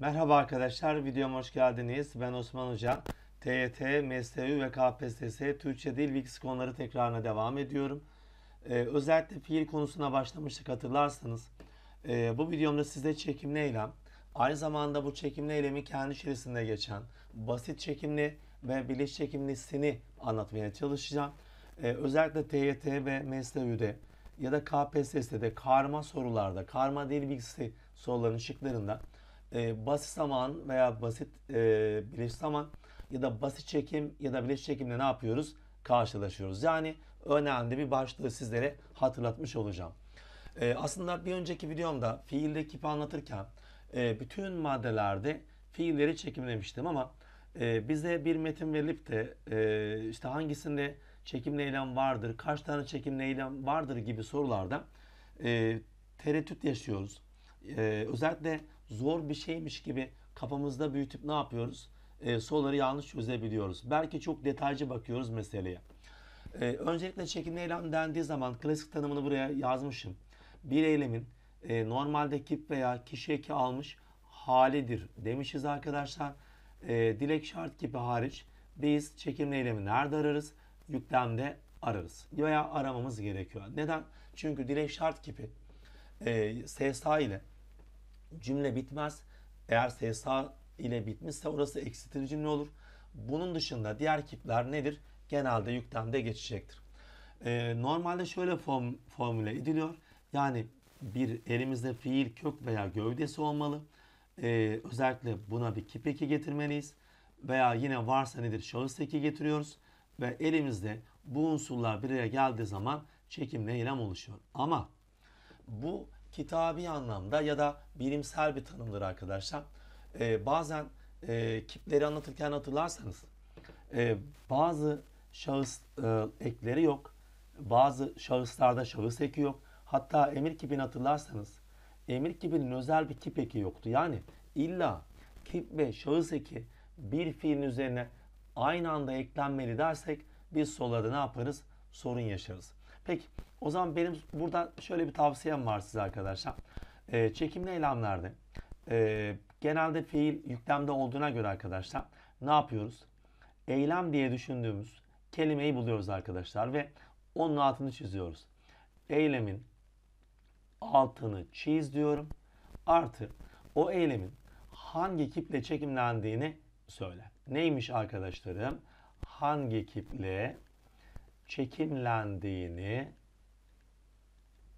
Merhaba arkadaşlar, videoma hoş geldiniz. Ben Osman Hoca. TYT, MSU ve KPSS Türkçe Dil Bilgisi konuları tekrarına devam ediyorum. Ee, özellikle fiil konusuna başlamıştık hatırlarsanız. Ee, bu videomda size çekimli eylem, aynı zamanda bu çekimli eylemi kendi içerisinde geçen basit çekimli ve bilinç çekimlisini anlatmaya çalışacağım. Ee, özellikle TYT ve MSU'de ya da KPSS'de karma sorularda, karma dil bilgisi sorularının şıklarında e, basit zaman veya basit e, bileşik zaman ya da basit çekim ya da bileşik çekimle ne yapıyoruz? Karşılaşıyoruz. Yani önemli bir başlığı sizlere hatırlatmış olacağım. E, aslında bir önceki videomda fiilde kipi anlatırken e, bütün maddelerde fiilleri çekimlemiştim ama e, bize bir metin verilip de e, işte hangisinde çekimli eylem vardır, kaç tane çekimli eylem vardır gibi sorularda e, tereddüt yaşıyoruz. E, özellikle zor bir şeymiş gibi kafamızda büyütüp ne yapıyoruz? E, soruları yanlış çözebiliyoruz. Belki çok detaycı bakıyoruz meseleye. E, öncelikle çekimli eylem dendiği zaman klasik tanımını buraya yazmışım. Bir eylemin e, normalde kip veya kişi eki almış halidir demişiz arkadaşlar. E, dilek şart kipi hariç biz çekimli eylemi nerede ararız? Yüklemde ararız. Veya aramamız gerekiyor. Neden? Çünkü dilek şart kipi e, SSA ile cümle bitmez. Eğer SSA ile bitmişse orası eksitir cümle olur. Bunun dışında diğer kipler nedir? Genelde yükten de geçecektir. Ee, normalde şöyle form, formüle ediliyor. Yani bir elimizde fiil, kök veya gövdesi olmalı. Ee, özellikle buna bir kip eki getirmeliyiz. Veya yine varsa nedir şahıs eki getiriyoruz. Ve elimizde bu unsurlar bir araya geldiği zaman çekimle eylem oluşuyor. Ama bu kitabi anlamda ya da bilimsel bir tanımdır arkadaşlar. E, bazen e, kipleri anlatırken hatırlarsanız e, bazı şahıs e, ekleri yok. Bazı şahıslarda şahıs eki yok. Hatta emir kipini hatırlarsanız emir kipinin özel bir kip eki yoktu. Yani illa kip ve şahıs eki bir fiilin üzerine aynı anda eklenmeli dersek biz solada ne yaparız? Sorun yaşarız. Peki o zaman benim burada şöyle bir tavsiyem var size arkadaşlar. Ee, çekimli eylemlerde e, genelde fiil yüklemde olduğuna göre arkadaşlar ne yapıyoruz? Eylem diye düşündüğümüz kelimeyi buluyoruz arkadaşlar ve onun altını çiziyoruz. Eylemin altını çiz diyorum. Artı o eylemin hangi kiple çekimlendiğini söyle. Neymiş arkadaşlarım? Hangi kiple çekinlendiğini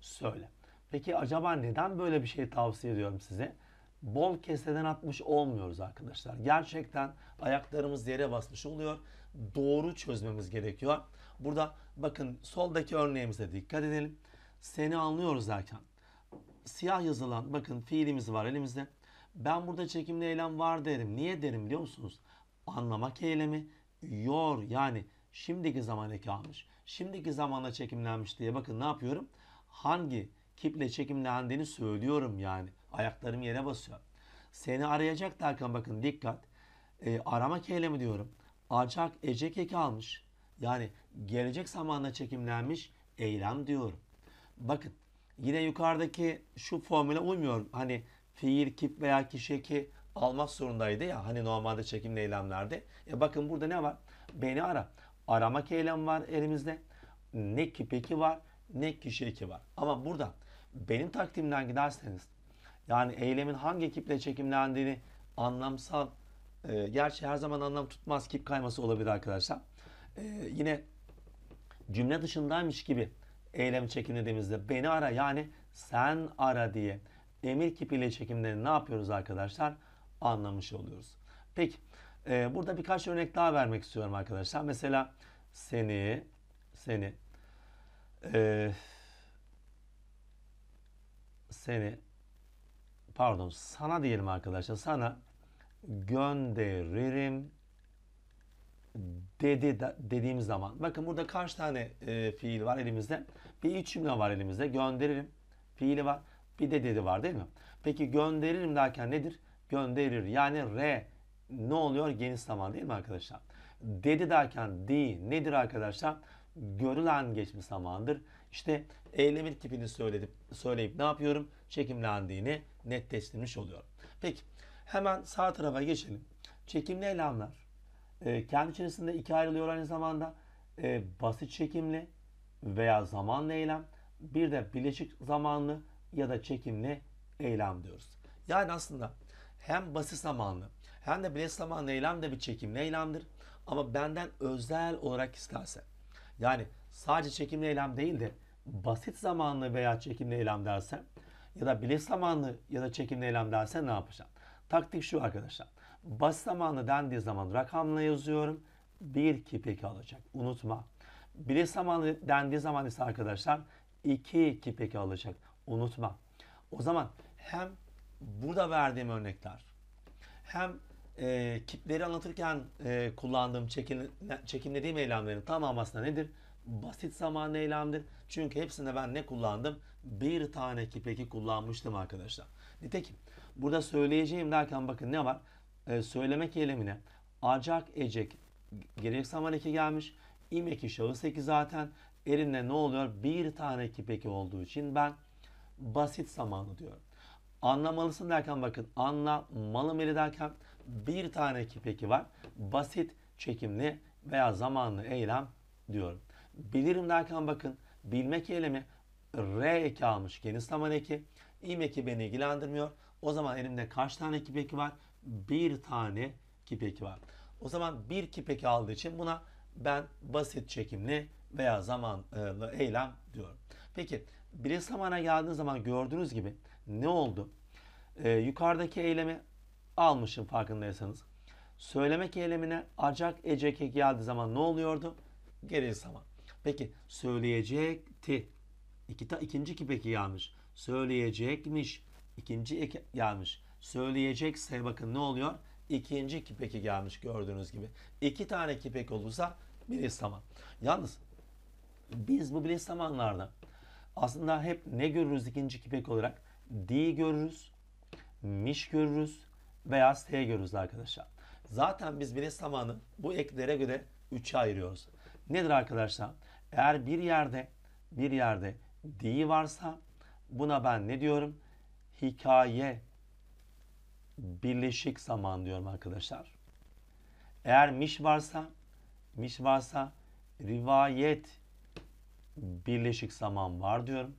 söyle. Peki acaba neden böyle bir şey tavsiye ediyorum size? Bol keseden atmış olmuyoruz arkadaşlar. Gerçekten ayaklarımız yere basmış oluyor. Doğru çözmemiz gerekiyor. Burada bakın soldaki örneğimize dikkat edelim. Seni anlıyoruz derken siyah yazılan bakın fiilimiz var elimizde. Ben burada çekimli eylem var derim. Niye derim biliyor musunuz? Anlamak eylemi yor yani şimdiki zamana kalmış. Şimdiki zamana çekimlenmiş diye bakın ne yapıyorum? Hangi kiple çekimlendiğini söylüyorum yani. Ayaklarım yere basıyor. Seni arayacak derken bakın dikkat. E, arama keylemi diyorum. Acak ecek eki almış. Yani gelecek zamanda çekimlenmiş eylem diyorum. Bakın yine yukarıdaki şu formüle uymuyor. Hani fiil, kip veya kişi ki almak zorundaydı ya. Hani normalde çekimli eylemlerde. E bakın burada ne var? Beni ara aramak eylemi var elimizde. Ne kip eki var ne kişi eki var. Ama burada benim takdimden giderseniz yani eylemin hangi ekiple çekimlendiğini anlamsal e, gerçi her zaman anlam tutmaz kip kayması olabilir arkadaşlar. E, yine cümle dışındaymış gibi eylemi çekimlediğimizde beni ara yani sen ara diye emir kipiyle çekimlerini ne yapıyoruz arkadaşlar? Anlamış oluyoruz. Peki ee, burada birkaç örnek daha vermek istiyorum arkadaşlar. Mesela seni, seni, e, seni, pardon sana diyelim arkadaşlar. Sana gönderirim dedi de, dediğimiz zaman. Bakın burada kaç tane e, fiil var elimizde? Bir üç cümle var elimizde. Gönderirim fiili var. Bir de dedi var değil mi? Peki gönderirim derken nedir? Gönderir. Yani R ne oluyor? Geniş zaman değil mi arkadaşlar? Dedi derken değil nedir arkadaşlar? Görülen geçmiş zamandır. İşte eylemin tipini söyledip, söyleyip ne yapıyorum? Çekimlendiğini netleştirmiş oluyor. Peki hemen sağ tarafa geçelim. Çekimli eylemler. E, kendi içerisinde iki ayrılıyor aynı zamanda. E, basit çekimli veya zamanlı eylem. Bir de bileşik zamanlı ya da çekimli eylem diyoruz. Yani aslında hem basit zamanlı hem de bileslama neylem de bir çekim neylemdir. Ama benden özel olarak isterse. Yani sadece çekimli eylem değil de basit zamanlı veya çekimli eylem derse ya da bileş zamanlı ya da çekimli eylem derse ne yapacağım? Taktik şu arkadaşlar. Basit zamanlı dendiği zaman rakamla yazıyorum. Bir kipek alacak. Unutma. Bileş zamanlı dendiği zaman ise arkadaşlar iki kipek alacak. Unutma. O zaman hem burada verdiğim örnekler hem e, kipleri anlatırken e, kullandığım, çekin, çekimlediğim eylemlerin tamamı aslında nedir? Basit zamanlı eylemdir. Çünkü hepsinde ben ne kullandım? Bir tane kip kullanmıştım arkadaşlar. Nitekim burada söyleyeceğim derken bakın ne var? E, söylemek eylemine acak, ecek, gerek zaman eki gelmiş. İmeki eki, şahıs zaten. elinde ne oluyor? Bir tane kip olduğu için ben basit zamanlı diyorum. Anlamalısın derken bakın anlamalım eli derken bir tane kipeki var. Basit çekimli veya zamanlı eylem diyorum. Bilirim derken bakın bilmek eylemi R eki almış geniş zaman eki. İm eki beni ilgilendirmiyor. O zaman elimde kaç tane kipeki var? Bir tane kipeki var. O zaman bir kipeki aldığı için buna ben basit çekimli veya zamanlı eylem diyorum. Peki birinci zamana geldiğiniz zaman gördüğünüz gibi ne oldu? Ee, yukarıdaki eylemi almışım farkındaysanız. Söylemek eylemine acak ecekek geldiği zaman ne oluyordu? Geriz zaman. Peki söyleyecekti. İki, ta, ikinci kipeki gelmiş. Söyleyecekmiş. İkinci eki gelmiş. Söyleyecekse bakın ne oluyor? İkinci kipeki gelmiş gördüğünüz gibi. İki tane kipek olursa bir zaman. Yalnız biz bu bir zamanlarda aslında hep ne görürüz ikinci kipek olarak? Di görürüz, miş görürüz, beyaz T görürüz arkadaşlar. Zaten biz bilinç zamanı bu eklere göre 3'e ayırıyoruz. Nedir arkadaşlar? Eğer bir yerde bir yerde D varsa buna ben ne diyorum? Hikaye birleşik zaman diyorum arkadaşlar. Eğer miş varsa miş varsa rivayet birleşik zaman var diyorum.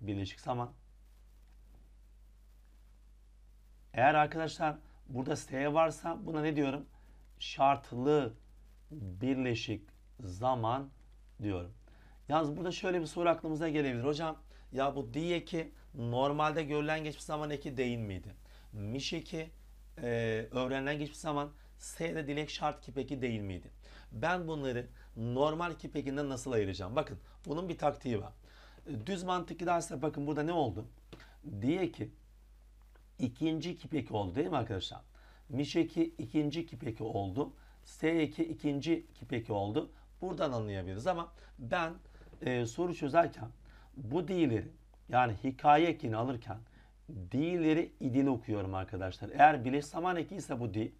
Birleşik zaman. Eğer arkadaşlar burada S varsa buna ne diyorum? Şartlı birleşik zaman diyorum. Yalnız burada şöyle bir soru aklımıza gelebilir. Hocam ya bu di eki normalde görülen geçmiş zaman eki değil miydi? Miş eki e, öğrenilen geçmiş zaman S'de dilek şart kipeki değil miydi? Ben bunları normal kipekinden nasıl ayıracağım? Bakın bunun bir taktiği var. E, düz mantık derse bakın burada ne oldu? Diye ki ikinci kipeki oldu değil mi arkadaşlar? Mişeki ikinci kipeki oldu. S eki ikinci kipeki oldu. Buradan anlayabiliriz ama ben e, soru çözerken bu değilleri yani hikaye ekini alırken değilleri idili okuyorum arkadaşlar. Eğer bileş zaman eki ise bu değil.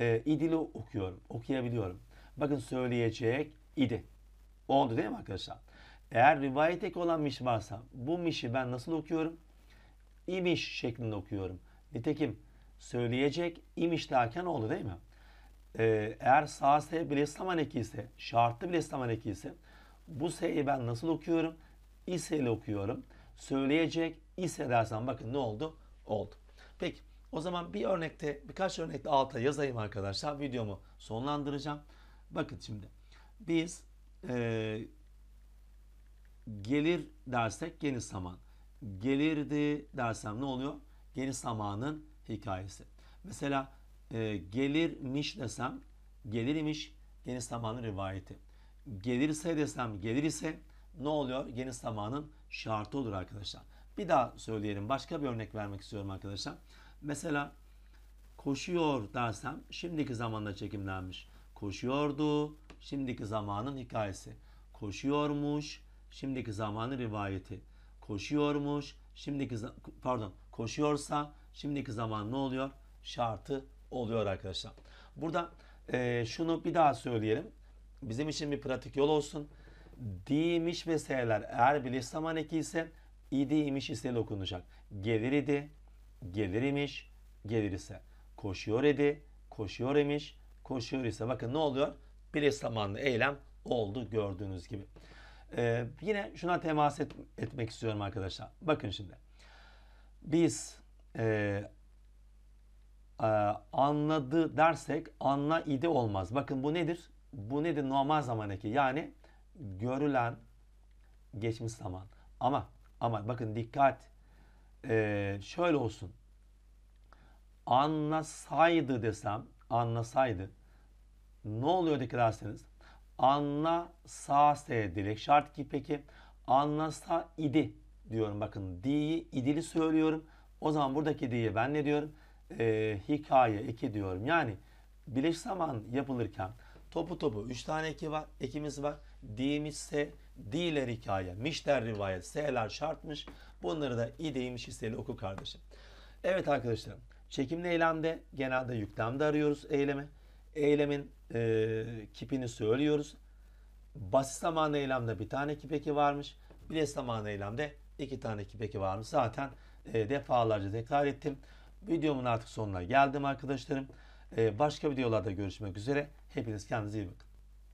E, idili okuyorum, okuyabiliyorum. Bakın söyleyecek idi. Oldu değil mi arkadaşlar? Eğer rivayet ek olan miş varsa bu mişi ben nasıl okuyorum? imiş şeklinde okuyorum. Nitekim söyleyecek imiş derken oldu değil mi? Ee, eğer sağ S bir İslam ise, şartlı bir İslam ise bu S'yi ben nasıl okuyorum? İse ile okuyorum. Söyleyecek ise dersen bakın ne oldu? Oldu. Peki o zaman bir örnekte birkaç örnekte alta yazayım arkadaşlar. Videomu sonlandıracağım. Bakın şimdi biz e, gelir dersek geniş zaman gelirdi dersem ne oluyor? Geniş zamanın hikayesi. Mesela e, gelirmiş desem gelir imiş geniş zamanın rivayeti. Gelirse desem gelir ise ne oluyor? Geniş zamanın şartı olur arkadaşlar. Bir daha söyleyelim. Başka bir örnek vermek istiyorum arkadaşlar. Mesela koşuyor dersem şimdiki zamanda çekimlenmiş. Koşuyordu şimdiki zamanın hikayesi. Koşuyormuş şimdiki zamanın rivayeti koşuyormuş. Şimdiki pardon koşuyorsa şimdiki zaman ne oluyor? Şartı oluyor arkadaşlar. Burada e, şunu bir daha söyleyelim. Bizim için bir pratik yol olsun. Dimiş ve s'ler eğer birleş zaman eki ise idi ise okunacak. Gelir idi, gelir imiş, gelir ise. Koşuyor idi, koşuyor imiş, koşuyor ise. Bakın ne oluyor? Birleş zamanlı eylem oldu gördüğünüz gibi. Ee, yine şuna temas et, etmek istiyorum arkadaşlar. Bakın şimdi. Biz e, e, anladı dersek anla idi olmaz. Bakın bu nedir? Bu nedir normal zamandaki? Yani görülen geçmiş zaman. Ama ama bakın dikkat. E, şöyle olsun. Anlasaydı desem anlasaydı ne oluyordu ki derseniz Anla sa se direkt şart ki peki anlasa idi diyorum. Bakın di'yi idili söylüyorum. O zaman buradaki di'ye ben ne diyorum? Ee, hikaye eki diyorum. Yani bileş zaman yapılırken topu topu 3 tane eki var. Ekimiz var. Di'miş se, di'ler hikaye, mişler rivayet, s'ler şartmış. Bunları da ideymiş hisseli oku kardeşim. Evet arkadaşlarım. Çekimli eylemde genelde yüklemde arıyoruz eylemi eylemin e, kipini söylüyoruz. Basit zaman eylemde bir tane kip eki varmış. Bileş zaman eylemde iki tane kip eki varmış. Zaten e, defalarca tekrar ettim. Videomun artık sonuna geldim arkadaşlarım. E, başka videolarda görüşmek üzere. Hepiniz kendinize iyi bakın.